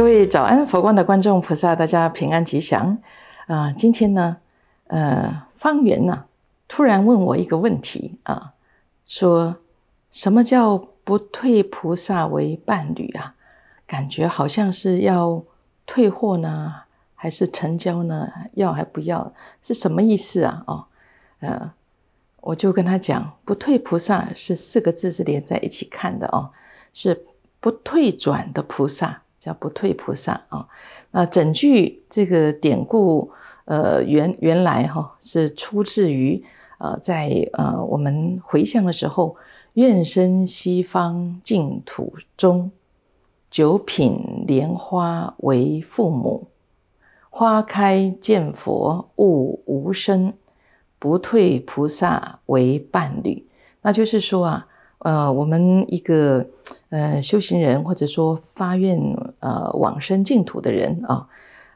各位早安，佛光的观众菩萨，大家平安吉祥啊！今天呢，呃，方圆呢突然问我一个问题啊，说什么叫不退菩萨为伴侣啊？感觉好像是要退货呢，还是成交呢？要还不要？是什么意思啊？哦，呃，我就跟他讲，不退菩萨是四个字是连在一起看的哦，是不退转的菩萨。叫不退菩萨啊，那整句这个典故，呃，原原来哈是出自于，呃，在呃我们回向的时候，愿生西方净土中，九品莲花为父母，花开见佛悟无生，不退菩萨为伴侣。那就是说啊，呃，我们一个呃修行人或者说发愿。呃，往生净土的人啊，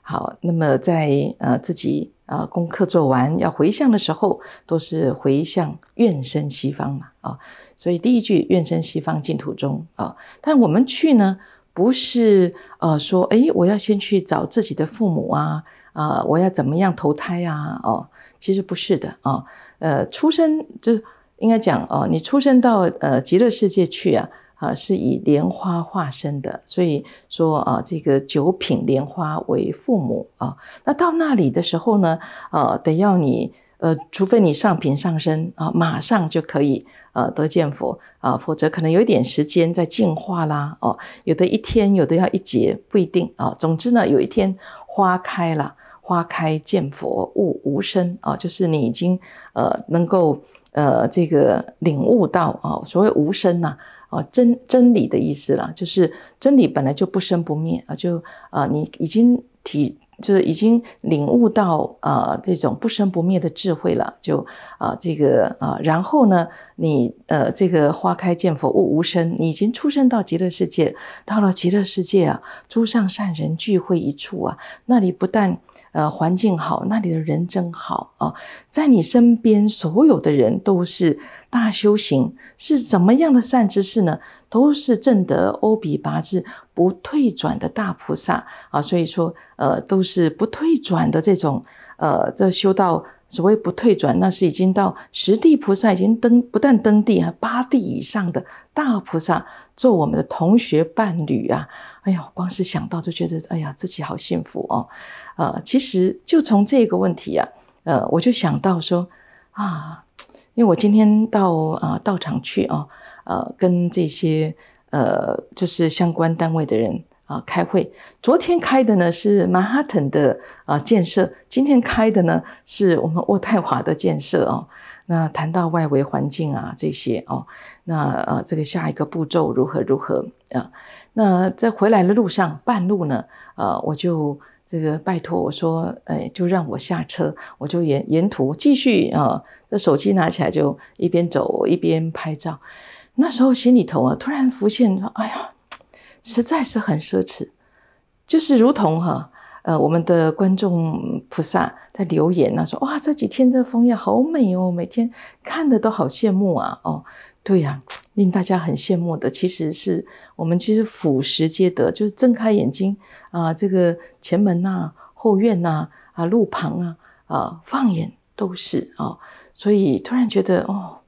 好，那么在呃自己呃功课做完要回向的时候，都是回向愿生西方嘛啊，所以第一句愿生西方净土中啊，但我们去呢不是呃说诶我要先去找自己的父母啊啊，我要怎么样投胎啊哦，其实不是的啊，呃出生就应该讲哦，你出生到呃极乐世界去啊。啊，是以莲花化身的，所以说啊，这个九品莲花为父母啊。那到那里的时候呢，呃，得要你呃，除非你上品上身啊，马上就可以呃得见佛啊，否则可能有一点时间在净化啦哦。有的一天，有的要一劫，不一定啊。总之呢，有一天花开了，花开见佛，悟无声啊，就是你已经呃能够呃这个领悟到啊，所谓无声呢。啊，真真理的意思啦，就是真理本来就不生不灭啊，就啊，你已经体，就是已经领悟到啊，这种不生不灭的智慧了，就啊，这个啊，然后呢，你呃，这个花开见佛，悟无生，你已经出生到极乐世界，到了极乐世界啊，诸上善人聚会一处啊，那里不但。呃，环境好，那里的人真好啊！在你身边，所有的人都是大修行，是怎么样的善知识呢？都是正得欧比八字不退转的大菩萨啊！所以说，呃，都是不退转的这种，呃，这修到所谓不退转，那是已经到十地菩萨，已经登不但登地啊，八地以上的大菩萨做我们的同学伴侣啊！哎呀，光是想到就觉得，哎呀，自己好幸福哦。啊，其实就从这个问题啊，呃，我就想到说，啊，因为我今天到啊道场去啊，呃，跟这些呃就是相关单位的人啊开会。昨天开的呢是曼哈顿的啊建设，今天开的呢是我们渥太华的建设哦。那谈到外围环境啊这些哦，那呃这个下一个步骤如何如何啊？那在回来的路上半路呢，呃我就。这个拜托我说，哎，就让我下车，我就沿沿途继续啊，这手机拿起来就一边走一边拍照。那时候心里头啊，突然浮现说，哎呀，实在是很奢侈，就是如同哈。呃，我们的观众菩萨在留言呢，说：“哇，这几天这枫叶好美哦，每天看的都好羡慕啊。”哦，对呀，令大家很羡慕的，其实是我们其实俯拾皆得，就是睁开眼睛啊，这个前门呐、后院呐、啊路旁啊啊，放眼都是啊，所以突然觉得哦，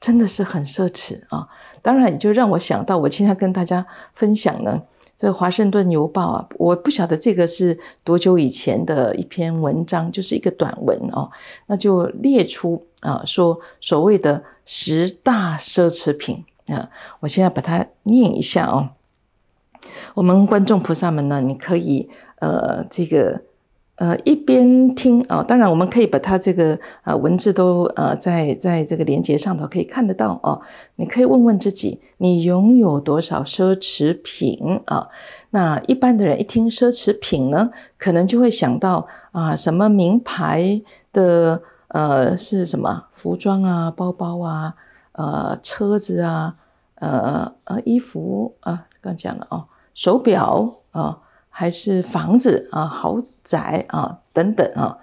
真的是很奢侈啊。当然，也就让我想到，我今天跟大家分享呢。这《华盛顿邮报》啊，我不晓得这个是多久以前的一篇文章，就是一个短文哦，那就列出啊，说所谓的十大奢侈品啊，我现在把它念一下哦，我们观众菩萨们呢，你可以呃，这个。呃，一边听啊，当然我们可以把它这个呃文字都呃在在这个连接上头可以看得到哦。你可以问问自己，你拥有多少奢侈品啊？那一般的人一听奢侈品呢，可能就会想到啊，什么名牌的呃是什么服装啊、包包啊、呃车子啊、呃呃衣服啊，刚讲了哦，手表啊，还是房子啊，好。宅啊，等等啊，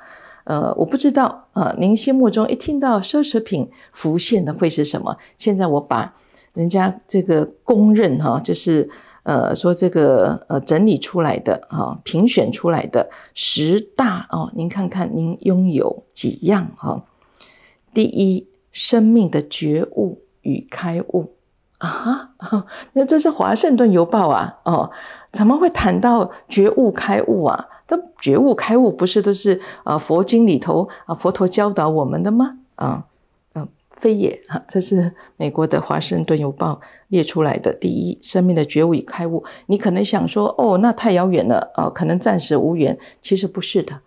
呃，我不知道啊，您心目中一听到奢侈品浮现的会是什么？现在我把人家这个公认哈，就是呃说这个呃整理出来的哈，评选出来的十大哦，您看看您拥有几样哈？第一，生命的觉悟与开悟。啊，那这是《华盛顿邮报》啊，哦，怎么会谈到觉悟开悟啊？这觉悟开悟不是都是啊佛经里头啊佛陀教导我们的吗？啊，嗯，非也，哈，这是美国的《华盛顿邮报》列出来的第一生命的觉悟与开悟。你可能想说，哦，那太遥远了，啊，可能暂时无缘。其实不是的，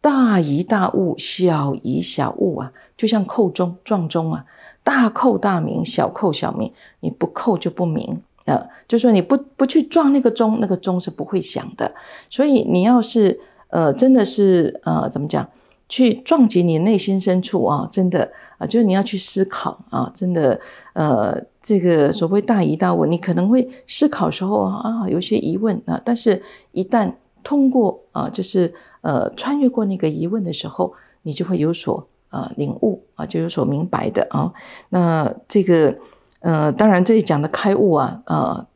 大疑大悟，小疑小悟啊，就像寇钟撞钟啊。大扣大鸣，小扣小鸣。你不扣就不鸣呃，就说你不不去撞那个钟，那个钟是不会响的。所以你要是呃，真的是呃，怎么讲？去撞击你内心深处啊，真的啊，就是你要去思考啊，真的呃，这个所谓大疑大悟，你可能会思考时候啊，有些疑问啊，但是一旦通过啊，就是呃，穿越过那个疑问的时候，你就会有所呃领悟。啊，就有所明白的啊。那这个，呃，当然这里讲的开悟啊，呃，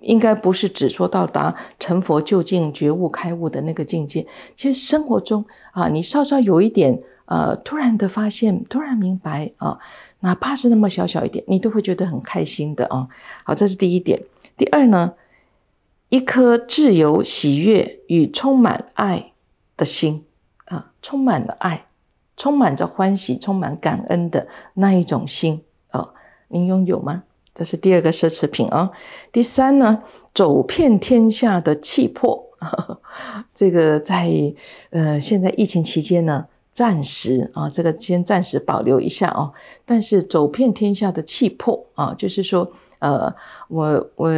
应该不是只说到达成佛究竟觉悟开悟的那个境界。其实生活中啊，你稍稍有一点，呃，突然的发现，突然明白啊，哪怕是那么小小一点，你都会觉得很开心的啊。好，这是第一点。第二呢，一颗自由、喜悦与充满爱的心啊，充满了爱。充满着欢喜、充满感恩的那一种心哦，您拥有吗？这是第二个奢侈品哦。第三呢，走遍天下的气魄。这个在呃，现在疫情期间呢，暂时啊，这个先暂时保留一下哦。但是走遍天下的气魄啊，就是说呃，我我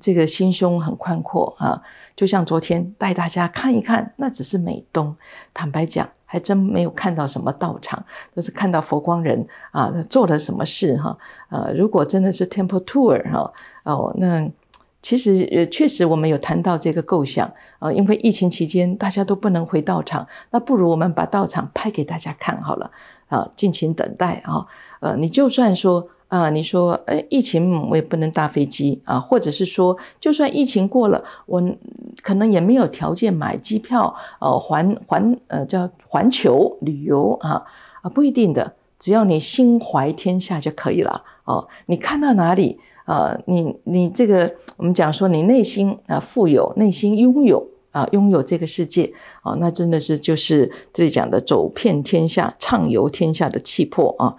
这个心胸很宽阔啊，就像昨天带大家看一看，那只是美东，坦白讲。还真没有看到什么道场，都是看到佛光人啊，做了什么事哈？呃，如果真的是 temple tour 哈哦，那其实呃确实我们有谈到这个构想啊，因为疫情期间大家都不能回道场，那不如我们把道场拍给大家看好了啊，敬请等待啊，呃，你就算说。啊，你说，哎，疫情我也不能搭飞机啊，或者是说，就算疫情过了，我可能也没有条件买机票，哦，环环，呃，叫环球旅游啊，啊，不一定的，只要你心怀天下就可以了，哦，你看到哪里，啊，你你这个，我们讲说，你内心啊富有，内心拥有啊，拥有这个世界，哦，那真的是就是这里讲的走遍天下，畅游天下的气魄啊。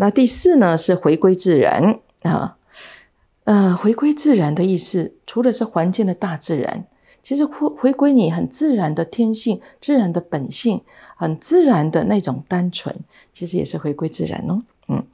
那第四呢是回归自然啊，呃，回归自然的意思，除了是环境的大自然，其实回回归你很自然的天性、自然的本性、很自然的那种单纯，其实也是回归自然哦。嗯，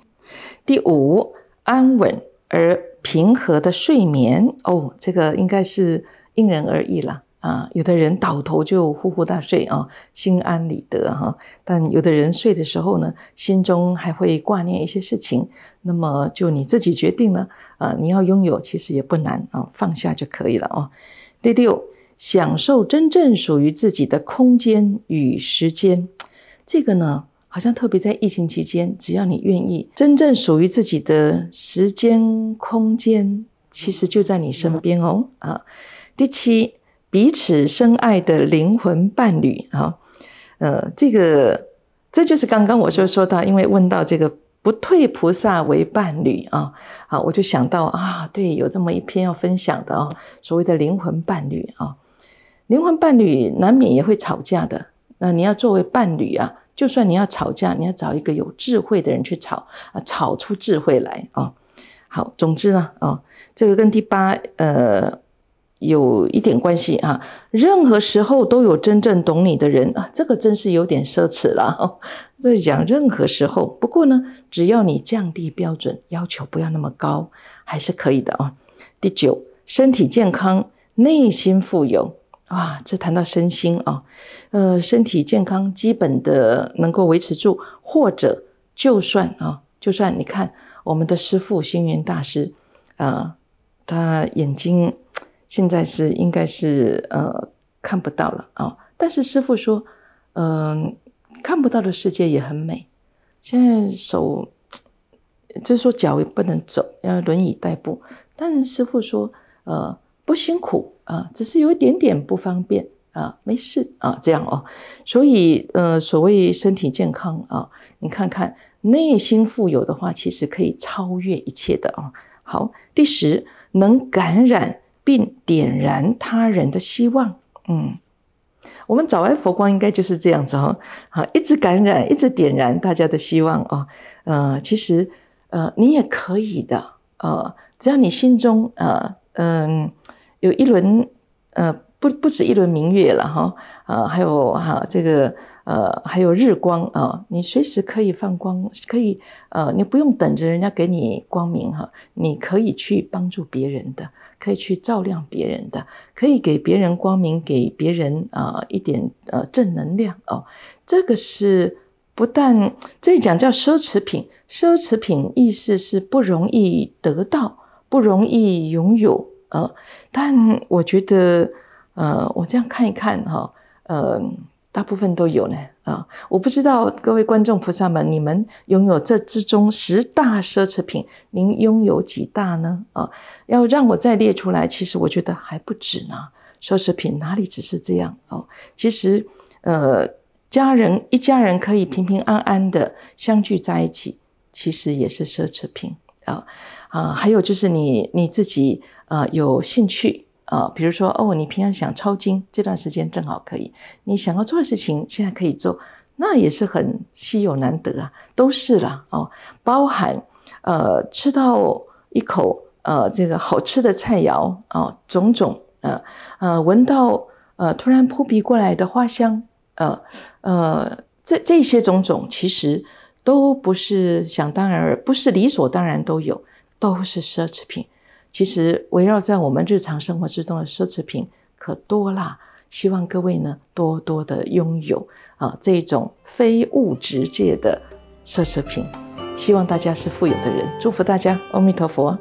第五，安稳而平和的睡眠哦，这个应该是因人而异了。啊，有的人倒头就呼呼大睡啊，心安理得哈。但有的人睡的时候呢，心中还会挂念一些事情。那么就你自己决定了啊，你要拥有其实也不难啊，放下就可以了哦。第六，享受真正属于自己的空间与时间。这个呢，好像特别在疫情期间，只要你愿意，真正属于自己的时间空间，其实就在你身边哦。啊，第七。彼此深爱的灵魂伴侣啊，呃，这个这就是刚刚我就说到，因为问到这个不退菩萨为伴侣啊，好，我就想到啊，对，有这么一篇要分享的啊，所谓的灵魂伴侣啊，灵魂伴侣难免也会吵架的，那你要作为伴侣啊，就算你要吵架，你要找一个有智慧的人去吵啊，吵出智慧来啊。好，总之呢，啊，这个跟第八呃。有一点关系啊，任何时候都有真正懂你的人啊，这个真是有点奢侈了。在讲任何时候，不过呢，只要你降低标准，要求不要那么高，还是可以的啊。第九，身体健康，内心富有啊。这谈到身心啊，呃，身体健康基本的能够维持住，或者就算啊，就算你看我们的师父星云大师啊，他眼睛。现在是应该是呃看不到了啊，但是师傅说，嗯，看不到的世界也很美。现在手就是说脚也不能走，要轮椅代步。但是师傅说，呃，不辛苦啊，只是有一点点不方便啊，没事啊，这样哦。所以呃，所谓身体健康啊，你看看内心富有的话，其实可以超越一切的啊。好，第十能感染。并点燃他人的希望，嗯，我们早安佛光应该就是这样子哦，好，一直感染，一直点燃大家的希望啊，呃，其实，呃，你也可以的，呃，只要你心中，呃，嗯，有一轮，呃，不，不止一轮明月了哈，呃，还有哈，这个。呃，还有日光啊，你随时可以放光，可以呃，你不用等着人家给你光明哈，你可以去帮助别人的，可以去照亮别人的，可以给别人光明，给别人呃一点呃正能量哦。这个是不但这一讲叫奢侈品，奢侈品意思是不容易得到，不容易拥有呃，但我觉得呃，我这样看一看哈，嗯。大部分都有呢，啊，我不知道各位观众菩萨们，你们拥有这之中十大奢侈品，您拥有几大呢？啊，要让我再列出来，其实我觉得还不止呢。奢侈品哪里只是这样哦？其实，呃，家人一家人可以平平安安的相聚在一起，其实也是奢侈品啊啊，还有就是你你自己，呃，有兴趣。呃，比如说，哦，你平常想抄经，这段时间正好可以；你想要做的事情，现在可以做，那也是很稀有难得啊，都是了哦。包含，呃，吃到一口呃这个好吃的菜肴啊，种种，呃呃，闻到呃突然扑鼻过来的花香，呃，呃，这这些种种，其实都不是想当然，不是理所当然都有，都是奢侈品。其实围绕在我们日常生活之中的奢侈品可多啦，希望各位呢多多的拥有啊这种非物质界的奢侈品，希望大家是富有的人，祝福大家，阿弥陀佛。